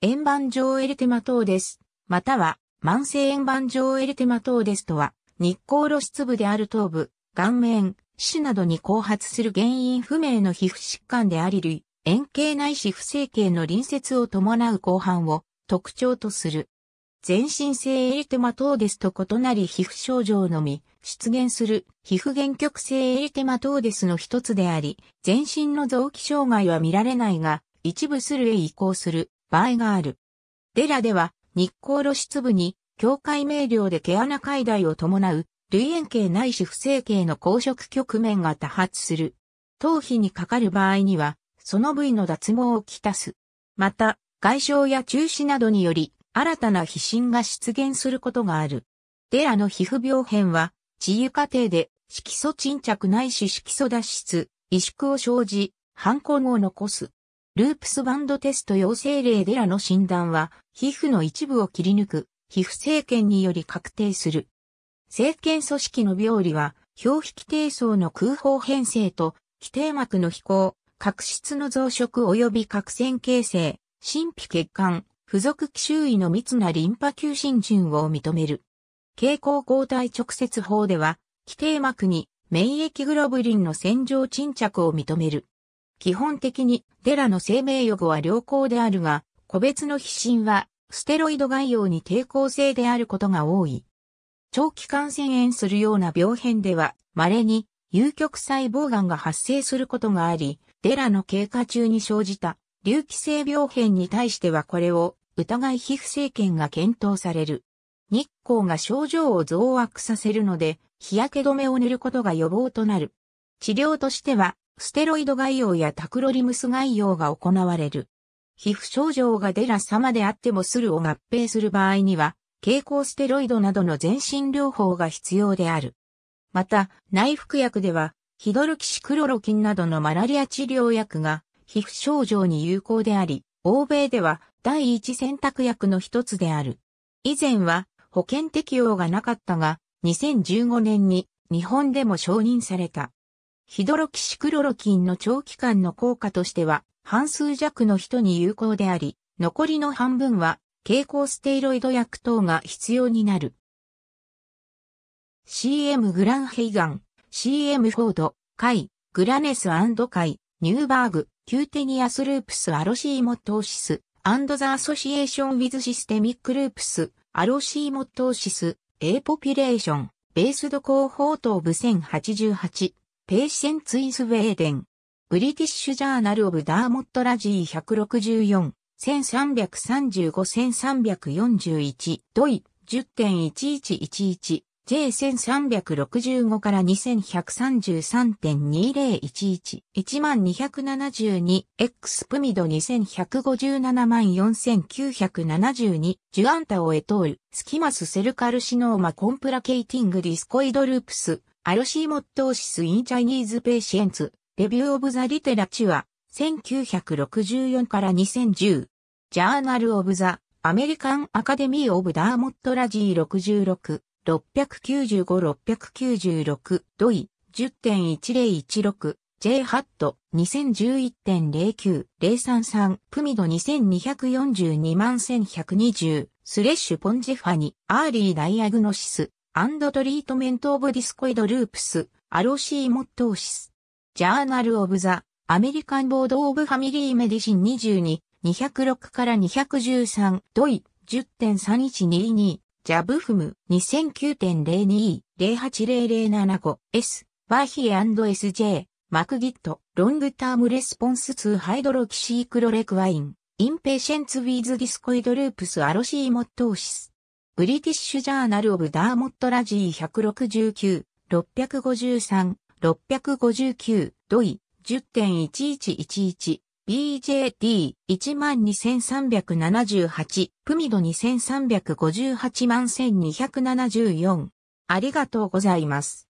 円盤状エリテマトーデス、または慢性円盤状エリテマトーデスとは、日光露出部である頭部、顔面、死などに後発する原因不明の皮膚疾患であり類、円形内視不整形の隣接を伴う後半を特徴とする。全身性エリテマトーデスと異なり皮膚症状のみ、出現する皮膚原曲性エリテマトーデスの一つであり、全身の臓器障害は見られないが、一部するへ移行する場合がある。デラでは日光露出部に境界明瞭で毛穴解体を伴う類円形ないし不正形の光色局面が多発する。頭皮にかかる場合には、その部位の脱毛をきたす。また、外傷や中止などにより、新たな皮疹が出現することがある。デラの皮膚病変は、治癒過程で色素沈着ないし色素脱出、萎縮を生じ、反抗を残す。ループスバンドテスト陽性例でらの診断は、皮膚の一部を切り抜く、皮膚生検により確定する。生検組織の病理は、表皮規定層の空砲変性と、基底膜の飛行、角質の増殖及び角栓形成、神秘血管、付属気周囲の密なリンパ球浸潤を認める。蛍光抗体直接法では、基底膜に免疫グロブリンの洗浄沈着を認める。基本的にデラの生命予後は良好であるが、個別の皮疹はステロイド外用に抵抗性であることが多い。長期感染炎するような病変では、稀に有極細胞癌が発生することがあり、デラの経過中に生じた隆起性病変に対してはこれを疑い皮膚生検が検討される。日光が症状を増悪させるので、日焼け止めを塗ることが予防となる。治療としては、ステロイド外用やタクロリムス外用が行われる。皮膚症状が出ら様であってもするを合併する場合には、蛍光ステロイドなどの全身療法が必要である。また、内服薬では、ヒドルキシクロロキンなどのマラリア治療薬が、皮膚症状に有効であり、欧米では第一選択薬の一つである。以前は保険適用がなかったが、2015年に日本でも承認された。ヒドロキシクロロキンの長期間の効果としては、半数弱の人に有効であり、残りの半分は、蛍光ステイロイド薬等が必要になる。CM グランヘイガン、CM フォード、カイ、グラネスカイ、ニューバーグ、キューテニアスループスアロシーモトーシス、アンドザアソシエーションウィズシステミックループス、アロシーモトーシス、A ポピュレーション、ベースド広報等部1088。ペーシェンツ・イズ・スウェーデン。ブリティッシュ・ジャーナル・オブ・ダーモット・ラジー164、1335-1341、ドイ、10.1111、J1365 から2133.2011、1272、X プミド21574972、ジュアンタオエトール、スキマスセルカルシノーマコンプラケイティングディスコイドループス、アロシーモットーシス・イン・チャイニーズ・ペーシエンツ、レビュー・オブ・ザ・リテラチュア、1964から2010、ジャーナル・オブ・ザ・アメリカン・アカデミー・オブ・ダーモット・ラジー66、695-696、ドイ、10.1016、J ハット2011.09033プミド2242万1120スレッシュポンジファニアーリーダイアグノシスアンドトリートメントオブディスコイドループス、アロシーモットーシス。ジャーナルオブザ、アメリカンボードオブファミリーメディシン22、206から213、ドイ、10.3122、ジャブフム、2009.02、08007 5S、バーヒー &SJ、マクギット、ロングタームレスポンス2ハイドロキシークロレクワイン、インペーシェンツウィズディスコイドループスアロシーモットーシス。ブリティッシュジャーナルオブダーモットラジー169、653、659、ドイ、10.1111、BJD12378、プミド2358万1274。ありがとうございます。